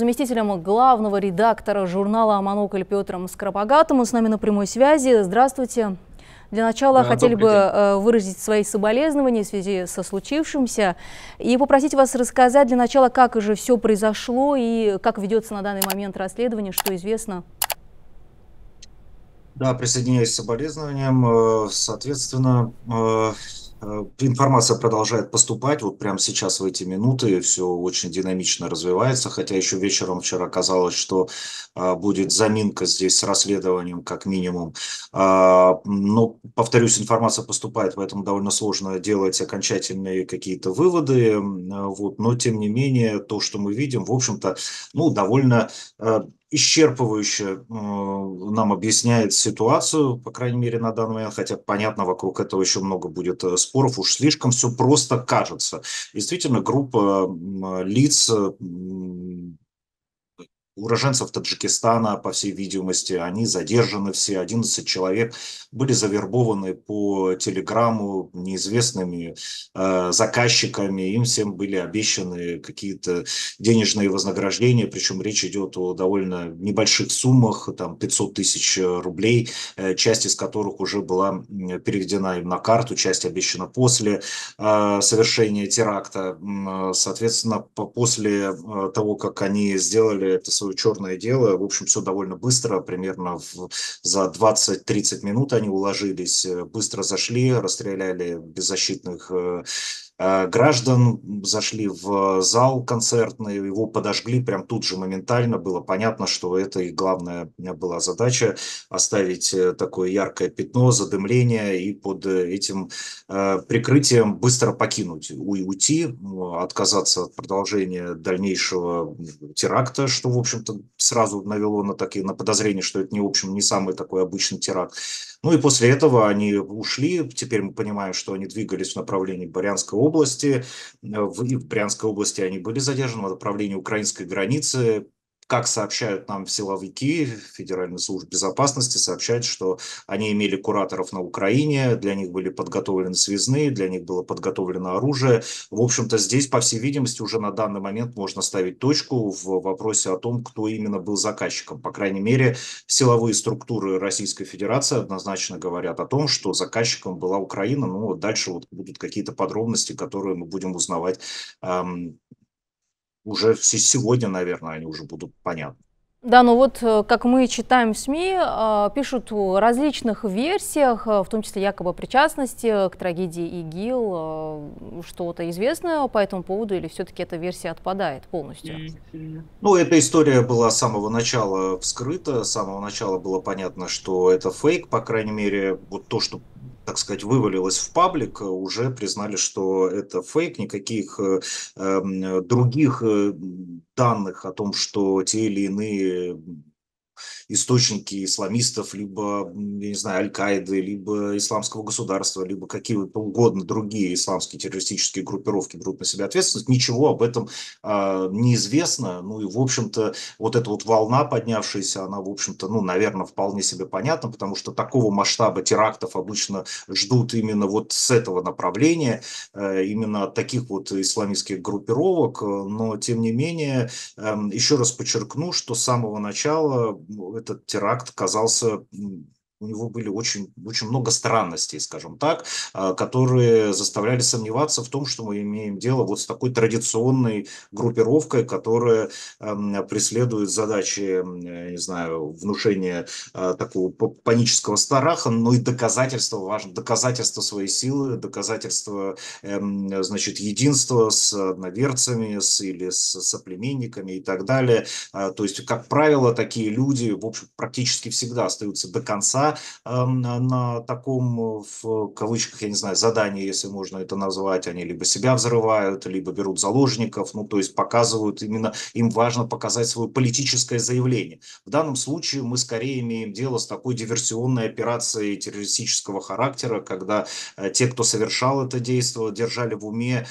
Заместителем главного редактора журнала «Монокль» Петром Скоропогатым. Он с нами на прямой связи. Здравствуйте. Для начала да, хотели бы день. Э, выразить свои соболезнования в связи со случившимся и попросить вас рассказать для начала, как же все произошло и как ведется на данный момент расследование, что известно. Да, присоединяюсь к соболезнованиям. Э, соответственно, э, Э, информация продолжает поступать. Вот прямо сейчас в эти минуты все очень динамично развивается. Хотя еще вечером вчера казалось, что э, будет заминка здесь с расследованием как минимум. Э, но, повторюсь, информация поступает, поэтому довольно сложно делать окончательные какие-то выводы. Вот. Но, тем не менее, то, что мы видим, в общем-то, ну, довольно исчерпывающе э, нам объясняет ситуацию, по крайней мере, на данный момент, хотя, понятно, вокруг этого еще много будет э, споров, уж слишком все просто кажется. Действительно, группа лиц уроженцев Таджикистана, по всей видимости, они задержаны все, 11 человек были завербованы по телеграмму неизвестными э, заказчиками, им всем были обещаны какие-то денежные вознаграждения, причем речь идет о довольно небольших суммах, там 500 тысяч рублей, э, часть из которых уже была переведена им на карту, часть обещана после э, совершения теракта. Соответственно, по после э, того, как они сделали это свое свое черное дело. В общем, все довольно быстро, примерно в, за 20-30 минут они уложились, э, быстро зашли, расстреляли беззащитных э, Э, граждан, зашли в зал концертный, его подожгли прям тут же моментально, было понятно, что это их главная э, была задача, оставить э, такое яркое пятно, задымление и под этим прикрытием быстро покинуть, уйти, ну, отказаться от продолжения дальнейшего теракта, что, в общем-то, сразу навело на, такие, на подозрение, что это, не, в общем, не самый такой обычный теракт. Ну и после этого они ушли. Теперь мы понимаем, что они двигались в направлении Брянской области. Э, в Брянской области они были задержаны в направлении украинской границы как сообщают нам силовики Федеральной службы безопасности, сообщают, что они имели кураторов на Украине, для них были подготовлены связные, для них было подготовлено оружие. В общем-то, здесь, по всей видимости, уже на данный момент можно ставить точку в вопросе о том, кто именно был заказчиком. По крайней мере, силовые структуры Российской Федерации однозначно говорят о том, что заказчиком была Украина. Ну, вот дальше вот будут какие-то подробности, которые мы будем узнавать эм, уже сегодня, наверное, они уже будут понятны. Да, ну вот, э, как мы читаем в СМИ, э, пишут о различных версиях, э, в том числе якобы причастности к трагедии ИГИЛ. Что-то известно по этому поводу или все-таки эта версия отпадает полностью? Ну, эта история была с самого начала вскрыта, с самого начала было понятно, что это фейк, по крайней мере, вот то, что так сказать, вывалилось в паблик, э, уже признали, что это фейк, никаких э, эм, других э, данных о том, что те или иные источники исламистов, либо, я не знаю, Аль-Каиды, либо исламского государства, либо какие угодно другие исламские террористические группировки берут на себя ответственность. Ничего об этом э, а, неизвестно. Ну и, в общем-то, вот эта вот волна поднявшаяся, она, в общем-то, ну, наверное, вполне себе понятна, потому что такого масштаба терактов обычно ждут именно вот с этого направления, э, именно от таких вот исламистских группировок. Но, тем не менее, э, еще раз подчеркну, что с самого начала ну, этот теракт казался у него были очень, очень много странностей, скажем так, а, которые заставляли сомневаться в том, что мы имеем дело вот с такой традиционной группировкой, которая преследует задачи, э, не знаю, внушения а, такого панического страха, но и доказательства, важно, доказательства своей силы, доказательства, эм, значит, единства с одноверцами с, или с соплеменниками и так далее. А, то есть, как правило, такие люди, в общем, практически всегда остаются до конца Э, на таком, э, в кавычках, я не знаю, задании, если можно это назвать, они либо себя взрывают, либо берут заложников, ну, то есть показывают именно, им важно показать свое политическое заявление. В данном случае мы скорее имеем дело с такой диверсионной операцией террористического характера, когда э, те, кто совершал это действие, держали в уме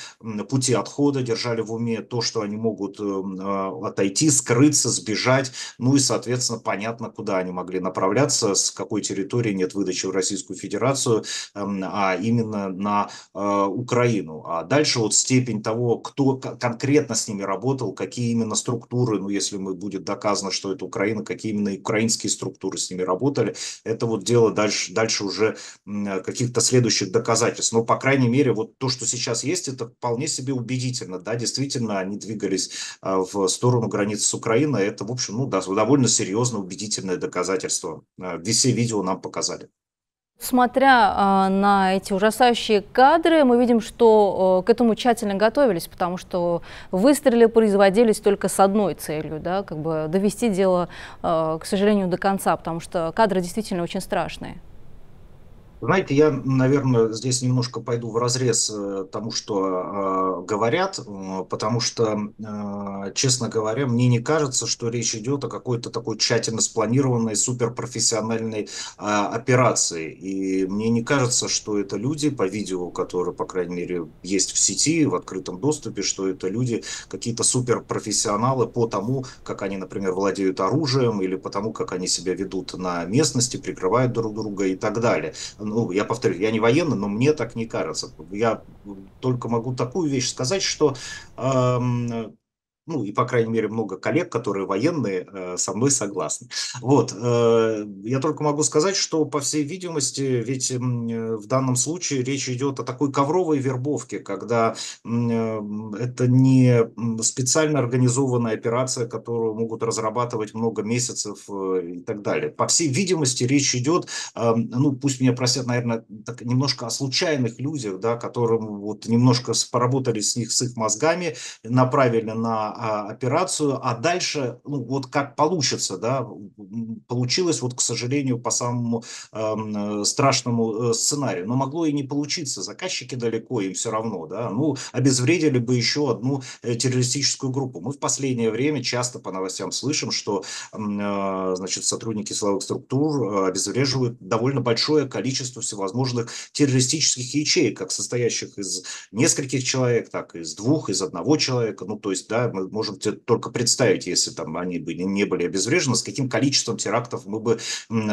пути отхода, держали в уме то, что они могут отойти, скрыться, сбежать, ну и, соответственно, понятно, куда они могли направляться, с какой территории территории нет выдачи в Российскую Федерацию, эм, а именно на э, Украину. А дальше вот степень того, кто конкретно с ними работал, какие именно структуры, ну если мы будет доказано, что это Украина, какие именно украинские структуры с ними работали, это вот дело дальше, дальше уже каких-то следующих доказательств. Но, по крайней мере, вот то, что сейчас есть, это вполне себе убедительно. Да, действительно, они двигались э, в сторону границы с Украиной. Это, в общем, ну, да, довольно серьезное убедительное доказательство. Э, все видео видео нам показали. Смотря а, на эти ужасающие кадры, мы видим, что а, к этому тщательно готовились, потому что выстрелы производились только с одной целью, да, как бы довести дело, а, к сожалению, до конца, потому что кадры действительно очень страшные. Знаете, я, наверное, здесь немножко пойду в разрез э, тому, что э, говорят, э, потому что, э, честно говоря, мне не кажется, что речь идет о какой-то такой тщательно спланированной суперпрофессиональной э, операции. И мне не кажется, что это люди, по видео, которые, по крайней мере, есть в сети, в открытом доступе, что это люди какие-то суперпрофессионалы по тому, как они, например, владеют оружием или по тому, как они себя ведут на местности, прикрывают друг друга и так далее ну, я повторю, я не военный, но мне так не кажется. Я только могу такую вещь сказать, что эм, ну и, по крайней мере, много коллег, которые военные, э, со мной согласны. Вот, э, я только могу сказать, что, по всей видимости, ведь э, в данном случае речь идет о такой ковровой вербовке, когда это не специально организованная операция, которую могут разрабатывать много месяцев и так далее. По всей видимости, речь идет, ну, пусть меня простят, наверное, так немножко о случайных людях, да, которым вот немножко поработали с них, с их мозгами, направили на а, операцию, а дальше, ну, вот как получится, да, получилось вот, к сожалению, по самому эм, э, страшному э, сценарию, но могло и не получиться, заказчики далеко, им все равно, да, ну, обезвредили бы еще одну э, террористическую группу. Мы в последнее время часто по новостям слышим, что, э, значит, сотрудники силовых структур э, обезвреживают довольно большое количество всевозможных террористических ячеек, как состоящих из нескольких человек, так и из двух, из одного человека, ну, то есть, да, мы можем только представить, если там они бы не были обезврежены, с каким количеством терактов мы бы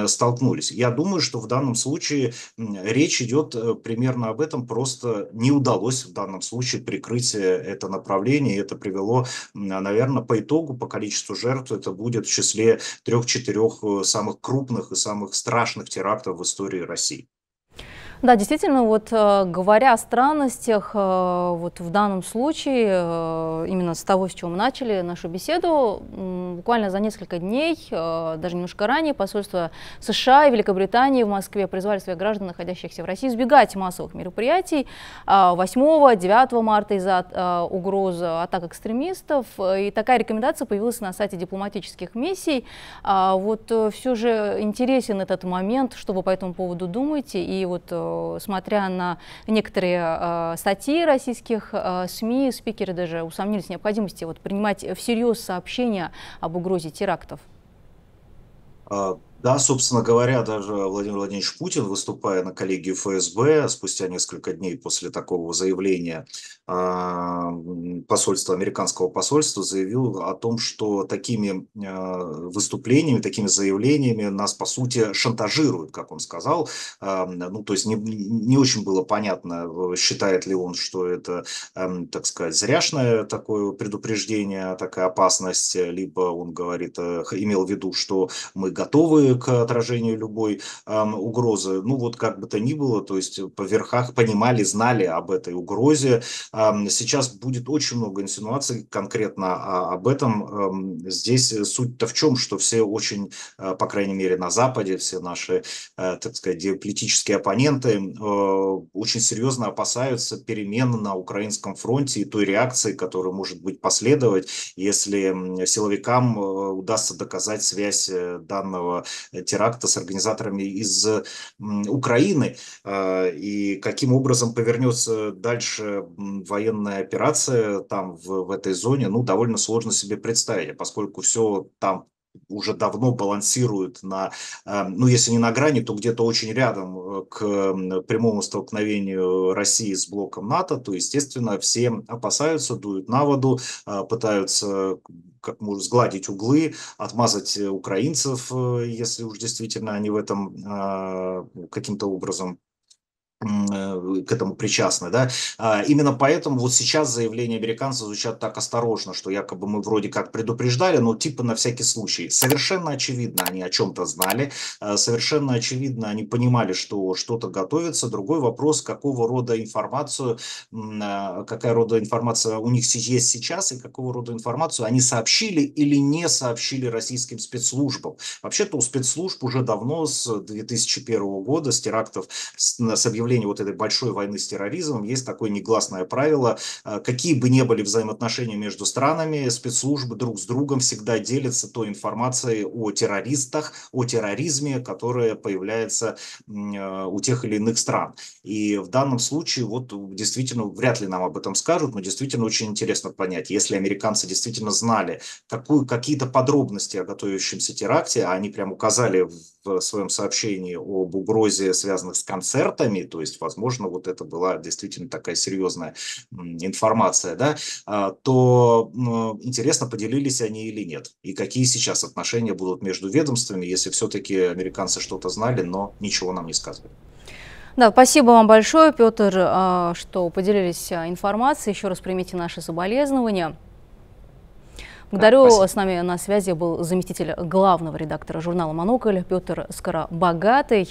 столкнулись. Я думаю, что в данном случае речь идет э, примерно об этом, просто не удалось в данном случае прикрыть э, это направление, и это привело, наверное, по итогу, по количеству жертв, это будет в числе трех-четырех э, самых крупных и самых страшных терактов в истории России. Да, действительно, вот э, говоря о странностях, э, вот в данном случае, э, именно с того, с чего мы начали нашу беседу, буквально за несколько дней, даже немножко ранее, посольство США и Великобритании в Москве призвали своих граждан, находящихся в России, избегать массовых мероприятий 8-9 а, марта из-за угрозы атак экстремистов. И такая рекомендация появилась на сайте дипломатических миссий. А, вот все же интересен этот момент, что вы по этому поводу думаете, и вот смотря на некоторые а, статьи российских а, СМИ, спикеры даже усомнились в необходимости вот, принимать всерьез сообщения об угрозе терактов. А, да, собственно говоря, даже Владимир Владимирович Путин, выступая на коллегии ФСБ, спустя несколько дней после такого заявления а, посольства, американского посольства, заявил о том, что такими а, выступлениями, такими заявлениями нас, по сути, шантажируют, как он сказал. А, ну, то есть не, не очень было понятно, считает ли он, что это, так сказать, зряшное такое предупреждение, такая опасность, либо он говорит, имел в виду, что мы готовы к отражению любой э, угрозы. Ну вот как бы то ни было, то есть по верхах понимали, знали об этой угрозе. Э, сейчас будет очень много инсинуаций конкретно а, об этом. Э, здесь суть-то в чем, что все очень, э, по крайней мере на Западе, все наши, э, так сказать, геополитические оппоненты э, очень серьезно опасаются перемен на украинском фронте и той реакции, которая может быть последовать, если силовикам э, удастся доказать связь э, данного Э, теракта с организаторами из Украины, а, и каким образом повернется дальше военная операция там в, в этой зоне, ну, довольно сложно себе представить, а поскольку все там уже давно балансирует на, эм, ну если не на грани, то где-то очень рядом э, к прямому столкновению России с блоком НАТО, то, естественно, все опасаются, дуют на воду, э, пытаются как можно сгладить углы, отмазать э, украинцев, если уж действительно они в этом каким-то образом Э, к этому причастны, да. А, именно поэтому вот сейчас заявления американцев звучат так осторожно, что якобы мы вроде как предупреждали, но типа на всякий случай. Совершенно очевидно, они о чем-то знали, а, совершенно очевидно, они понимали, что что-то готовится. Другой вопрос, какого рода информацию, а, какая рода информация у них есть сейчас и какого рода информацию они сообщили или не сообщили российским спецслужбам. Вообще-то у спецслужб уже давно с 2001 года, с терактов, с объявлением направлении вот этой большой войны с терроризмом есть такое негласное правило, э, какие бы ни были взаимоотношения между странами, спецслужбы друг с другом всегда делятся той информацией о террористах, о терроризме, которая появляется э, у тех или иных стран. И в данном случае вот действительно вряд ли нам об этом скажут, но действительно очень интересно понять, если американцы действительно знали какую, какие-то подробности о готовящемся теракте, а они прям указали в своем сообщении об угрозе, связанных с концертами, то то есть, возможно, вот это была действительно такая серьезная информация, да, а, то интересно, поделились они или нет, и какие сейчас отношения будут между ведомствами, если все-таки американцы что-то знали, но ничего нам не сказали? Да, спасибо вам большое, Петр, а, что поделились а, информацией. Еще раз примите наши соболезнования. Благодарю. Да, спасибо. С нами на связи был заместитель главного редактора журнала «Монокль» Петр Скоробогатый.